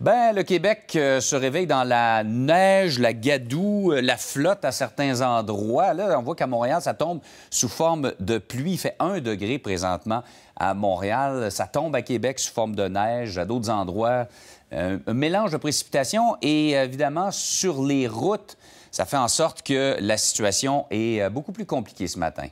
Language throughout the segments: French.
Bien, le Québec euh, se réveille dans la neige, la gadoue, euh, la flotte à certains endroits. Là, on voit qu'à Montréal, ça tombe sous forme de pluie. Il fait un degré présentement à Montréal. Ça tombe à Québec sous forme de neige, à d'autres endroits. Euh, un mélange de précipitations et évidemment sur les routes, ça fait en sorte que la situation est beaucoup plus compliquée ce matin.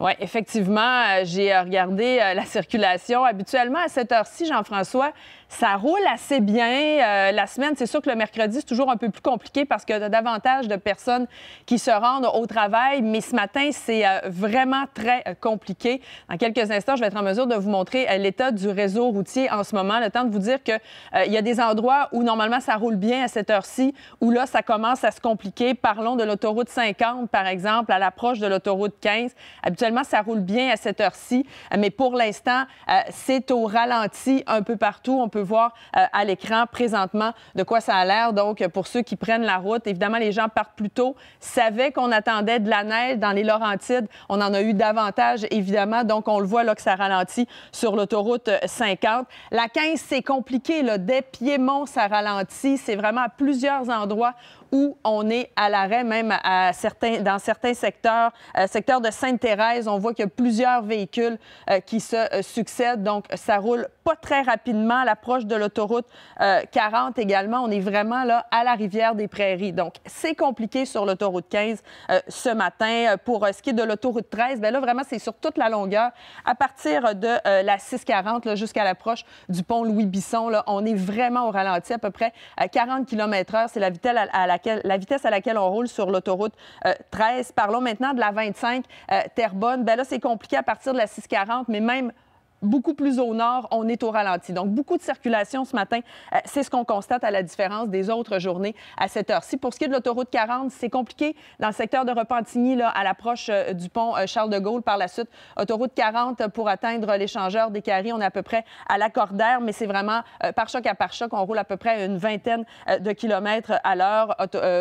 Oui, effectivement, euh, j'ai euh, regardé euh, la circulation. Habituellement, à cette heure-ci, Jean-François, ça roule assez bien. la semaine, c'est sûr que le mercredi, c'est toujours un peu plus compliqué parce qu'il y a davantage de personnes qui se rendent au travail. Mais ce matin, c'est vraiment très compliqué. Dans quelques instants, je vais être en mesure de vous montrer l'état du réseau routier en ce moment. Le temps de vous dire qu'il y a des endroits où normalement ça roule bien à cette heure-ci, où là, ça commence à se compliquer. Parlons de l'autoroute 50, par exemple, à l'approche de l'autoroute 15. Habituellement, ça roule bien à cette heure-ci, euh, mais pour l'instant, euh, c'est au ralenti un peu partout. On peut voir euh, à l'écran présentement de quoi ça a l'air. Donc, pour ceux qui prennent la route, évidemment, les gens partent plus tôt, savaient qu'on attendait de la neige dans les Laurentides. On en a eu davantage, évidemment. Donc, on le voit là que ça ralentit sur l'autoroute 50. La 15, c'est compliqué. Là. Dès Piémont, ça ralentit. C'est vraiment à plusieurs endroits où on est à l'arrêt, même à certains, dans certains secteurs. Euh, secteur de Sainte-Thérèse, on voit qu'il y a plusieurs véhicules euh, qui se euh, succèdent. Donc, ça roule pas très rapidement l'approche de l'autoroute 40 également. On est vraiment là à la rivière des Prairies. Donc, c'est compliqué sur l'autoroute 15 ce matin. Pour ce qui est de l'autoroute 13, bien là, vraiment, c'est sur toute la longueur. À partir de la 640 jusqu'à l'approche du pont Louis-Bisson, on est vraiment au ralenti, à peu près à 40 km/h. C'est la vitesse à, à laquelle la vitesse à laquelle on roule sur l'autoroute 13. Euh, Parlons maintenant de la 25 euh, Terrebonne. Ben là, c'est compliqué à partir de la 640, mais même beaucoup plus au nord, on est au ralenti. Donc, beaucoup de circulation ce matin. Euh, c'est ce qu'on constate à la différence des autres journées à cette heure-ci. Pour ce qui est de l'autoroute 40, c'est compliqué dans le secteur de Repentigny, là, à l'approche euh, du pont euh, Charles de Gaulle. Par la suite, autoroute 40 pour atteindre l'échangeur des carrés, on est à peu près à la Cordère, mais c'est vraiment par choc à par choc. On roule à peu près une vingtaine de kilomètres à l'heure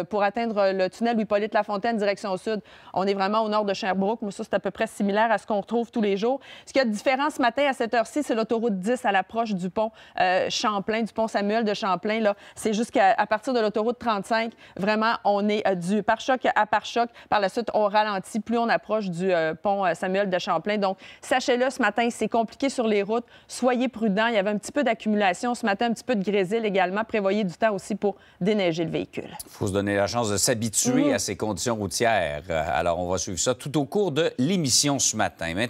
pour atteindre le tunnel Hippolyte Fontaine direction sud. On est vraiment au nord de Sherbrooke, mais ça, c'est à peu près similaire à ce qu'on retrouve tous les jours. Ce qui de différent ce matin à cette heure-ci, c'est l'autoroute 10 à l'approche du pont euh, Champlain, du pont Samuel de Champlain. c'est jusqu'à partir de l'autoroute 35. Vraiment, on est euh, du pare-choc à pare-choc. Par la suite, on ralentit plus on approche du euh, pont Samuel de Champlain. Donc, sachez-le, ce matin, c'est compliqué sur les routes. Soyez prudents. Il y avait un petit peu d'accumulation ce matin, un petit peu de grésil également. Prévoyez du temps aussi pour déneiger le véhicule. Il faut se donner la chance de s'habituer mmh. à ces conditions routières. Alors, on va suivre ça tout au cours de l'émission ce matin.